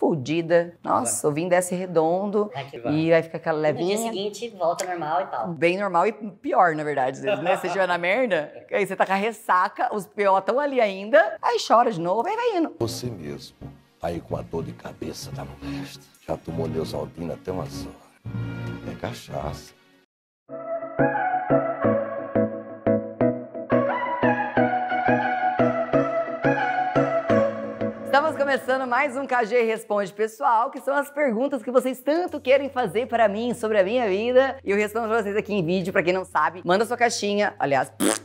fodida. Nossa, o vinho desce redondo Ai, e vai ficar aquela levinha. No dia seguinte, volta normal e tal. Bem normal e pior, na verdade, às vezes, né? Você estiver na merda, aí você tá com a ressaca, os PO estão ali ainda, aí chora de novo, aí vai indo. Você mesmo, aí com a dor de cabeça da molesta, já tomou Neusaldina até umas horas. É cachaça. começando mais um KG Responde Pessoal, que são as perguntas que vocês tanto querem fazer para mim sobre a minha vida. E eu respondo pra vocês aqui em vídeo, para quem não sabe. Manda sua caixinha, aliás... Pff,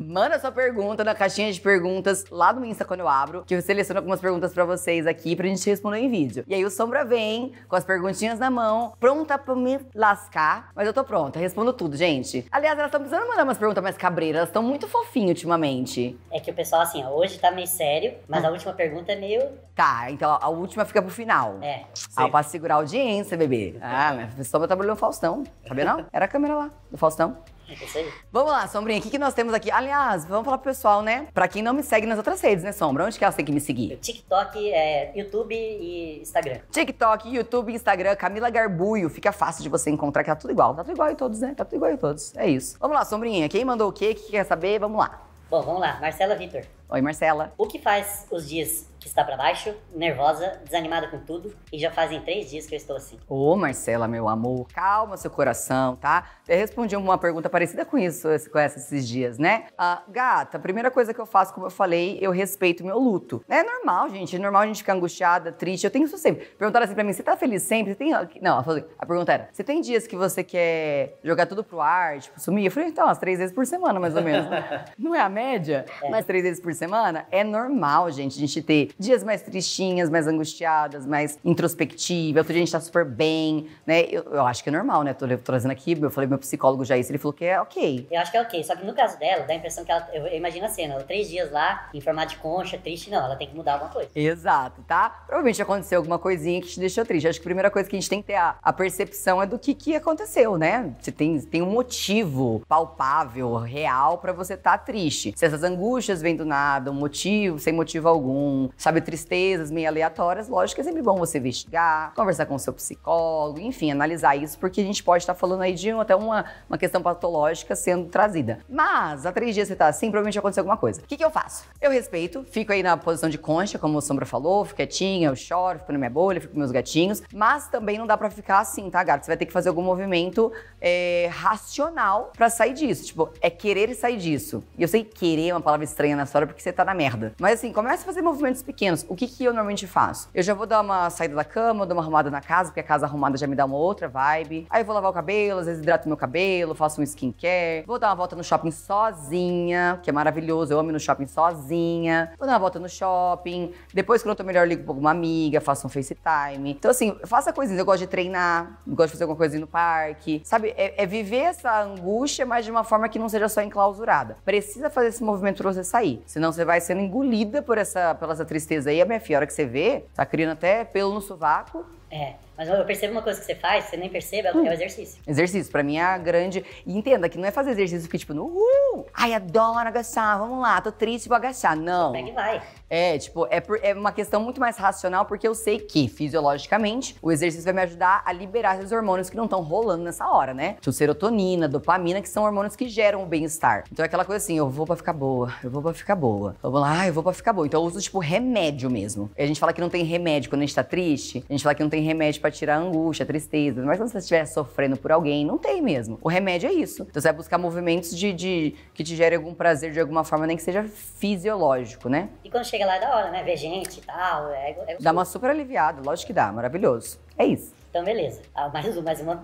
manda sua pergunta na caixinha de perguntas lá no Insta quando eu abro, que eu seleciono algumas perguntas para vocês aqui pra gente responder em vídeo. E aí o Sombra vem com as perguntinhas na mão, pronta pra me lascar, mas eu tô pronta, respondo tudo, gente. Aliás, elas estão precisando mandar umas perguntas mais cabreiras, elas estão muito fofinhas ultimamente. É que o pessoal, assim, hoje tá meio sério, mas ah. a última pergunta é meio. Tá, então a última fica pro final. É. Ah, pra segurar a audiência, bebê. Ah, mas o Sombra trabalhou tá no Faustão, sabia tá não? Era a câmera lá, do Faustão. É isso aí. Vamos lá, Sombrinha, o que, que nós temos aqui? Aliás, vamos falar pro pessoal, né? Pra quem não me segue nas outras redes, né, Sombra? Onde que elas têm que me seguir? TikTok, é, YouTube e Instagram. TikTok, YouTube, Instagram, Camila Garbuio. Fica fácil de você encontrar, que tá tudo igual. Tá tudo igual em todos, né? Tá tudo igual em todos. É isso. Vamos lá, Sombrinha, quem mandou o quê? O que quer saber? Vamos lá. Bom, vamos lá. Marcela Vitor. Oi, Marcela. O que faz os dias que está para baixo, nervosa, desanimada com tudo e já fazem três dias que eu estou assim. Ô, Marcela, meu amor, calma seu coração, tá? Eu respondi uma pergunta parecida com isso, com essa esses dias, né? Ah, gata, a primeira coisa que eu faço, como eu falei, eu respeito meu luto. É normal, gente, é normal a gente ficar angustiada, triste, eu tenho isso sempre. Perguntaram assim pra mim, você tá feliz sempre? Você tem... Ah, não, assim, a pergunta era, você tem dias que você quer jogar tudo pro ar, tipo, sumir? Eu falei, então, umas três vezes por semana, mais ou menos. Né? Não é a média? É. Mas três vezes por semana? É normal, gente, a gente ter dias mais tristinhas, mais angustiadas, mais introspectiva, outro dia a gente tá super bem, né? Eu, eu acho que é normal, né? Tô trazendo aqui, eu falei meu psicólogo já isso, ele falou que é ok. Eu acho que é ok, só que no caso dela, dá a impressão que ela, eu, eu imagino a cena, ela três dias lá, em formato de concha, triste, não, ela tem que mudar alguma coisa. Exato, tá? Provavelmente aconteceu alguma coisinha que te deixou triste. Acho que a primeira coisa que a gente tem que ter a, a percepção é do que, que aconteceu, né? Você tem, tem um motivo palpável, real, para você estar tá triste. Se essas angústias vêm do nada, um motivo, sem motivo algum, sabe, tristezas meio aleatórias, lógico que é sempre bom você investigar, conversar com o seu psicólogo, enfim, analisar isso, porque a gente pode estar falando aí de até uma, uma questão patológica sendo trazida. Mas, há três dias você tá assim, provavelmente aconteceu alguma coisa. O que, que eu faço? Eu respeito, fico aí na posição de concha, como o Sombra falou, fico quietinha, eu choro, fico na minha bolha, fico com meus gatinhos, mas também não dá para ficar assim, tá, gato? Você vai ter que fazer algum movimento é, racional para sair disso. Tipo, é querer sair disso. E eu sei querer é uma palavra estranha na história porque você tá na merda. Mas assim, começa a fazer movimentos pequenos. O que, que eu normalmente faço? Eu já vou dar uma saída da cama, dou uma arrumada na casa, porque a casa arrumada já me dá uma outra vibe. Aí eu vou lavar o cabelo, às vezes hidrato meu cabelo, faço um skincare. Vou dar uma volta no shopping sozinha, que é maravilhoso, eu amo ir no shopping sozinha. Vou dar uma volta no shopping. Depois, quando eu tô melhor, eu ligo pra alguma amiga, faço um FaceTime. Então, assim, faça coisinhas. Eu gosto de treinar, gosto de fazer alguma coisinha no parque. Sabe, é, é viver essa angústia, mas de uma forma que não seja só enclausurada. Precisa fazer esse movimento pra você sair, senão você vai sendo engolida por essa, pelas atrizes tristeza aí, a minha filha, a hora que você vê, tá criando até pelo no sovaco. É. Mas eu percebo uma coisa que você faz, você nem percebe, é, hum. é o exercício. Exercício, pra mim é a grande. E entenda que não é fazer exercício que tipo, uhul! Ai, adoro agachar, vamos lá, tô triste, vou agachar. Não. Pega e vai. É, tipo, é, por, é uma questão muito mais racional, porque eu sei que, fisiologicamente, o exercício vai me ajudar a liberar esses hormônios que não estão rolando nessa hora, né? Tipo, serotonina, dopamina, que são hormônios que geram o bem-estar. Então é aquela coisa assim, eu vou pra ficar boa, eu vou pra ficar boa. Vamos lá, ah, eu vou pra ficar boa. Então eu uso, tipo, remédio mesmo. A gente fala que não tem remédio quando a gente tá triste, a gente fala que não tem remédio pra para tirar a angústia, a tristeza. Mas quando você estiver sofrendo por alguém, não tem mesmo. O remédio é isso. Então você vai buscar movimentos de, de que te gerem algum prazer de alguma forma, nem que seja fisiológico, né? E quando chega lá é da hora, né? Ver gente e tal. É, é... Dá uma super aliviada, lógico que dá, maravilhoso. É isso. Então, beleza. Ah, mais, mais uma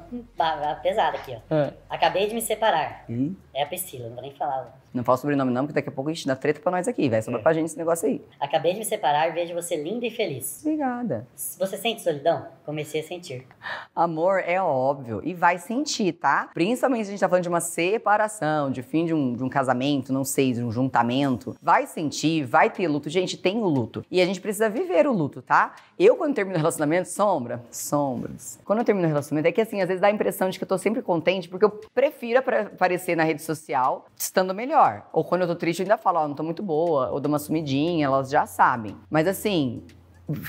pesada aqui, ó. É. Acabei de me separar. Hum? É a Priscila, não vou nem falar. Né? Não fala sobrenome não, porque daqui a pouco a gente dá treta pra nós aqui, velho. sobrar é. pra gente esse negócio aí. Acabei de me separar e vejo você linda e feliz. Obrigada. Você sente solidão? Comecei a sentir. Amor, é óbvio. E vai sentir, tá? Principalmente se a gente tá falando de uma separação, de fim de um, de um casamento, não sei, de um juntamento. Vai sentir, vai ter luto. Gente, tem o luto. E a gente precisa viver o luto, tá? Eu, quando termino o relacionamento, sombra, sombras. Quando eu termino o relacionamento, é que assim, às vezes dá a impressão de que eu tô sempre contente, porque eu prefiro aparecer na rede social estando melhor. Ou quando eu tô triste, eu ainda falo, ó, oh, não tô muito boa, ou dou uma sumidinha, elas já sabem. Mas assim,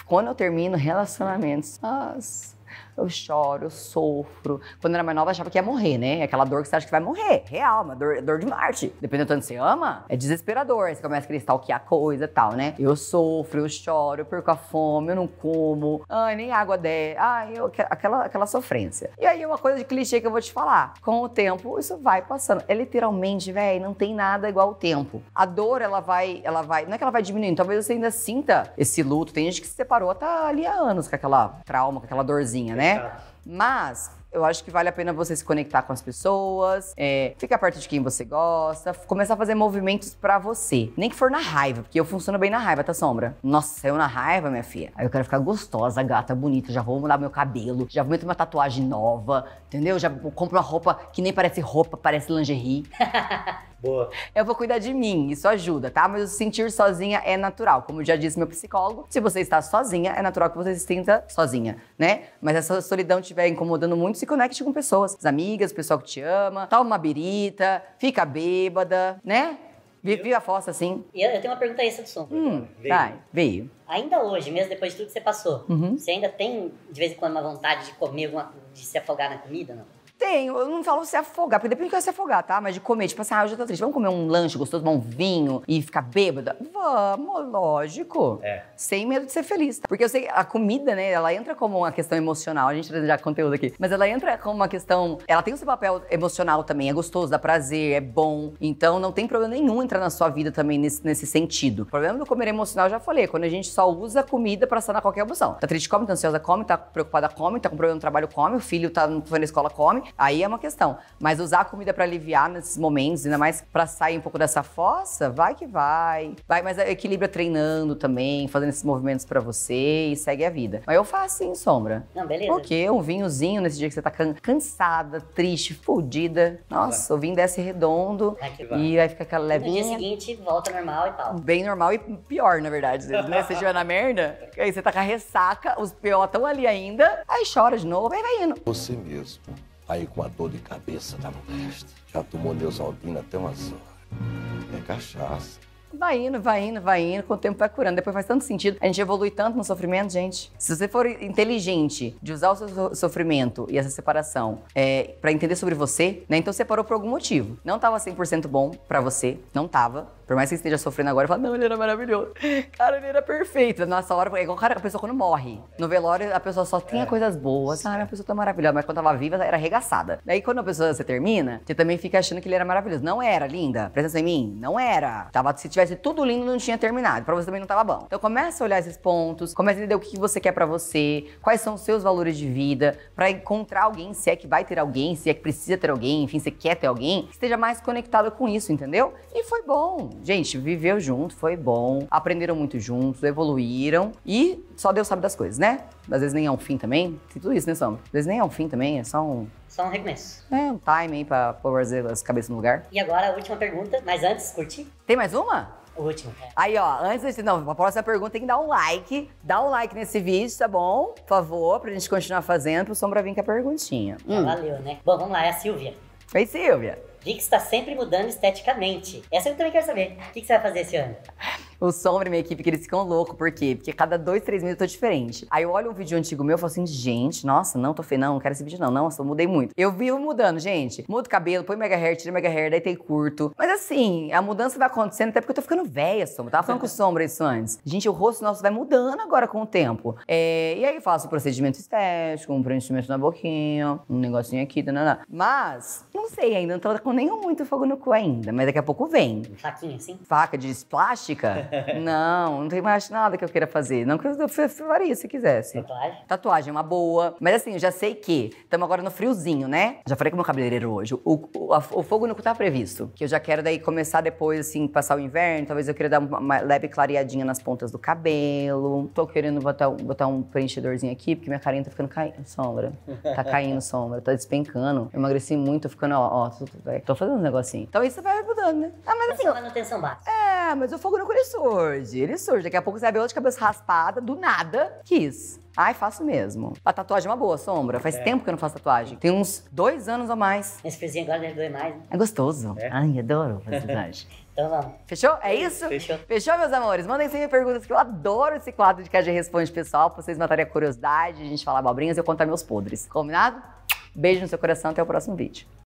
quando eu termino relacionamentos, nossa, eu choro, eu sofro. Quando eu era mais nova, eu achava que ia morrer, né? Aquela dor que você acha que vai morrer. Real, uma dor, dor de Marte. Dependendo do tanto que você ama, é desesperador. Aí você começa a querer stalkear coisa e tal, né? Eu sofro, eu choro, eu perco a fome, eu não como. Ai, nem água der. Ai, eu, aquela, aquela sofrência. E aí, uma coisa de clichê que eu vou te falar. Com o tempo, isso vai passando. É literalmente, velho, não tem nada igual o tempo. A dor, ela vai, ela vai. Não é que ela vai diminuindo, talvez você ainda sinta esse luto. Tem gente que se separou, tá ali há anos com aquela trauma, com aquela dorzinha, né? né? Tá. Mas eu acho que vale a pena você se conectar com as pessoas, é, ficar perto de quem você gosta, começar a fazer movimentos para você. Nem que for na raiva, porque eu funciono bem na raiva, tá, Sombra? Nossa, saiu na raiva, minha filha. Aí eu quero ficar gostosa, gata, bonita, já vou mudar meu cabelo, já vou meter uma tatuagem nova, entendeu? Já compro uma roupa que nem parece roupa, parece lingerie. Boa. Eu vou cuidar de mim, isso ajuda, tá? Mas sentir sozinha é natural. Como já disse meu psicólogo, se você está sozinha, é natural que você se sinta sozinha, né? Mas essa solidão estiver incomodando muito, se conecte com pessoas, as amigas, o pessoal que te ama, toma uma birita, fica bêbada, né? Viva a fossa, assim? Eu, eu tenho uma pergunta extra do som. Hum, veio. Vai, veio. Ainda hoje, mesmo depois de tudo que você passou, uhum. você ainda tem, de vez em quando, uma vontade de comer, alguma, de se afogar na comida, não? Tenho, eu não falo se afogar, porque depende do que eu se afogar, tá? Mas de comer, tipo assim, ah, eu já tô triste, vamos comer um lanche gostoso, tomar um vinho e ficar bêbada? Vamos, lógico. É. Sem medo de ser feliz, tá? Porque eu sei que a comida, né, ela entra como uma questão emocional, a gente já já conteúdo aqui, mas ela entra como uma questão, ela tem o seu papel emocional também, é gostoso, dá prazer, é bom, então não tem problema nenhum entrar na sua vida também nesse, nesse sentido. O problema do comer emocional, eu já falei, é quando a gente só usa comida pra sanar qualquer emoção. Tá triste, come, tá ansiosa, come, tá preocupada, come, tá com problema no trabalho, come, o filho tá na escola, come, Aí é uma questão. Mas usar a comida para aliviar nesses momentos, ainda mais para sair um pouco dessa fossa, vai que vai. Vai, mas é equilibra é treinando também, fazendo esses movimentos para você e segue a vida. Mas eu faço sim, sombra. Não, beleza. Porque um vinhozinho nesse dia que você tá can cansada, triste, fodida. Nossa, vai. o vinho desce redondo vai vai. e vai ficar aquela levinha. No dia seguinte, volta normal e tal. Bem normal e pior, na verdade. Né? você estiver na merda, aí você tá com a ressaca, os PO estão ali ainda, aí chora de novo, aí vai indo. Você mesmo Aí com a dor de cabeça da tá moleste. Já tomou Neusaldina até umas horas. É cachaça. Vai indo, vai indo, vai indo, com o tempo vai curando. Depois faz tanto sentido. A gente evolui tanto no sofrimento, gente. Se você for inteligente de usar o seu sofrimento e essa separação é, para entender sobre você, né? Então separou por algum motivo. Não tava 100% bom para você, não tava. Por mais que você esteja sofrendo agora, fala, não, ele era maravilhoso. Cara, ele era perfeito. Nossa hora, é igual cara, a pessoa quando morre. No velório, a pessoa só tinha é. coisas boas. Cara, a pessoa tá maravilhosa. Mas quando tava viva, ela era arregaçada. Daí, quando a pessoa você termina, você também fica achando que ele era maravilhoso. Não era, linda. Presta em mim. Não era. Tava, se tivesse tudo lindo, não tinha terminado. Pra você também não tava bom. Então, começa a olhar esses pontos. Começa a entender o que você quer para você. Quais são os seus valores de vida. para encontrar alguém, se é que vai ter alguém, se é que precisa ter alguém. Enfim, se quer ter alguém. Esteja mais conectado com isso, entendeu? E foi bom. Gente, viveu junto, foi bom, aprenderam muito juntos, evoluíram e só Deus sabe das coisas, né? Às vezes nem é um fim também, tem tudo isso, né, Sam? Às vezes nem é um fim também, é só um. Só um recomeço. É, um time aí pra pôr as cabeças no lugar. E agora a última pergunta, mas antes, curti? Tem mais uma? O último. É. Aí, ó, antes de. Não, a próxima pergunta tem que dar um like. Dá um like nesse vídeo, tá bom? Por favor, pra gente continuar fazendo, pro Sombra vir com a perguntinha. Hum. Valeu, né? Bom, vamos lá, é a Silvia. Oi, Silvia. Vi que está sempre mudando esteticamente. Essa eu também quero saber. O que, que você vai fazer esse ano? o Sombra e minha equipe, que eles ficam loucos. Por quê? Porque cada dois, três minutos eu tô diferente. Aí eu olho um vídeo antigo meu e falo assim, gente, nossa, não, tô feio, não, não quero esse vídeo não. Nossa, eu mudei muito. Eu vivo mudando, gente. Mudo cabelo, põe mega hair, tira mega hair, daí tem curto. Mas assim, a mudança vai acontecendo até porque eu tô ficando velha, Sombra. tava falando com o Sombra isso antes. Gente, o rosto nosso vai mudando agora com o tempo. É, e aí faço o procedimento estético, um preenchimento na boquinha, um negocinho aqui, danana. Mas, não sei ainda, não tô com nenhum muito fogo no cu ainda, mas daqui a pouco vem. Faquinha, sim? Faca de plástica? não, não tem mais nada que eu queira fazer. Não que eu faria se quisesse. Tatuagem? Tatuagem, uma boa. Mas assim, eu já sei que estamos agora no friozinho, né? Já falei com o meu cabeleireiro hoje. O, o, a, o fogo no cu tá previsto. Que eu já quero daí começar depois, assim, passar o inverno. Talvez eu queira dar uma leve clareadinha nas pontas do cabelo. Tô querendo botar, botar um preenchedorzinho aqui, porque minha carinha tá ficando caindo sombra. Tá caindo sombra, tá despencando. Eu emagreci muito, tô ficando, ó, ó tô, tô, tô, fazendo um negocinho. Então isso vai mudando, né? Ah, mas assim. Manutenção básica. É, ah, mas o fogo no é cu ele surge. Ele surge. Daqui a pouco você vai ver outro de cabeça raspada, do nada, quis. Ai, faço mesmo. A tatuagem é uma boa, sombra. Faz é. tempo que eu não faço tatuagem. Tem uns dois anos ou mais. Esse pezinho agora deve é doer mais, né? É gostoso. É. Ai, adoro fazer tatuagem. então vamos. Fechou? É isso? Fechou. Fechou, meus amores? Mandem sempre perguntas que eu adoro esse quadro de KG Responde Pessoal, pra vocês matarem a curiosidade, a gente falar abobrinhas e eu contar meus podres. Combinado? Beijo no seu coração, até o próximo vídeo.